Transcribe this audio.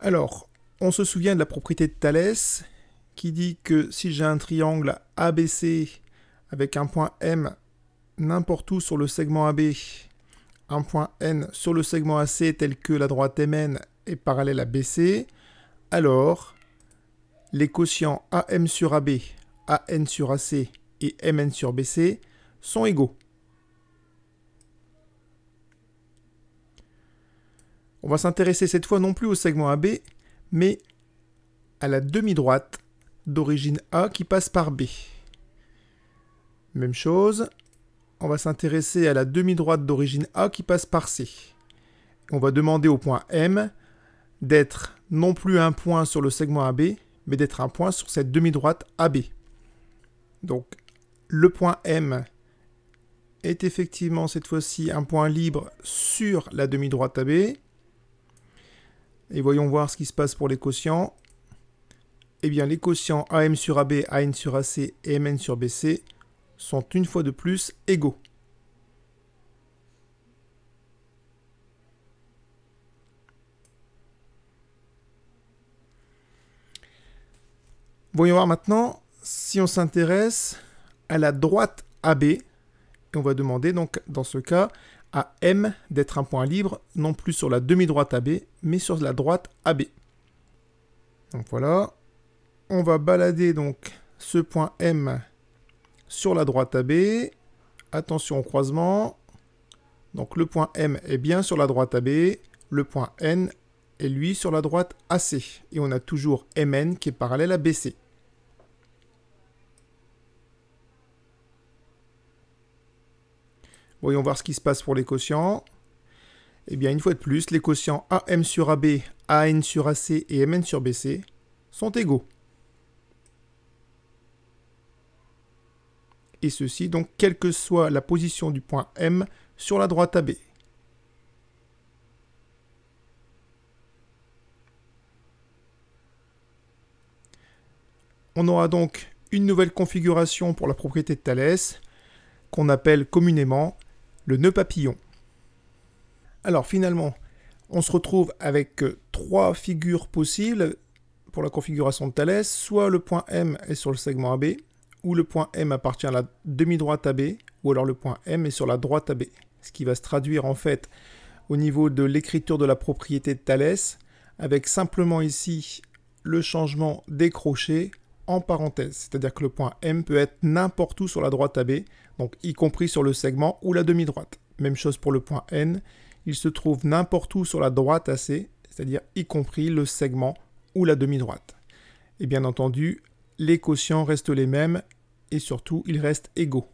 Alors, on se souvient de la propriété de Thalès qui dit que si j'ai un triangle ABC avec un point M n'importe où sur le segment AB, un point N sur le segment AC tel que la droite MN est parallèle à BC, alors les quotients AM sur AB, AN sur AC et MN sur BC sont égaux. On va s'intéresser cette fois non plus au segment AB, mais à la demi-droite d'origine A qui passe par B. Même chose, on va s'intéresser à la demi-droite d'origine A qui passe par C. On va demander au point M d'être non plus un point sur le segment AB, mais d'être un point sur cette demi-droite AB. Donc le point M est effectivement cette fois-ci un point libre sur la demi-droite AB, et voyons voir ce qui se passe pour les quotients. Eh bien, les quotients AM sur AB, AN sur AC et MN sur BC sont une fois de plus égaux. Voyons voir maintenant si on s'intéresse à la droite AB. Et on va demander donc dans ce cas, à M d'être un point libre, non plus sur la demi-droite AB, mais sur la droite AB. Donc voilà, on va balader donc ce point M sur la droite AB. Attention au croisement. Donc le point M est bien sur la droite AB, le point N est lui sur la droite AC. Et on a toujours MN qui est parallèle à BC. Voyons voir ce qui se passe pour les quotients. Eh bien, une fois de plus, les quotients AM sur AB, AN sur AC et MN sur BC sont égaux. Et ceci donc quelle que soit la position du point M sur la droite AB. On aura donc une nouvelle configuration pour la propriété de Thalès qu'on appelle communément le nœud papillon. Alors finalement, on se retrouve avec euh, trois figures possibles pour la configuration de Thalès. Soit le point M est sur le segment AB, ou le point M appartient à la demi-droite AB, ou alors le point M est sur la droite AB. Ce qui va se traduire en fait au niveau de l'écriture de la propriété de Thalès, avec simplement ici le changement des crochets en parenthèse, c'est-à-dire que le point M peut être n'importe où sur la droite AB, donc y compris sur le segment ou la demi-droite. Même chose pour le point N, il se trouve n'importe où sur la droite AC, c'est-à-dire y compris le segment ou la demi-droite. Et bien entendu, les quotients restent les mêmes et surtout ils restent égaux.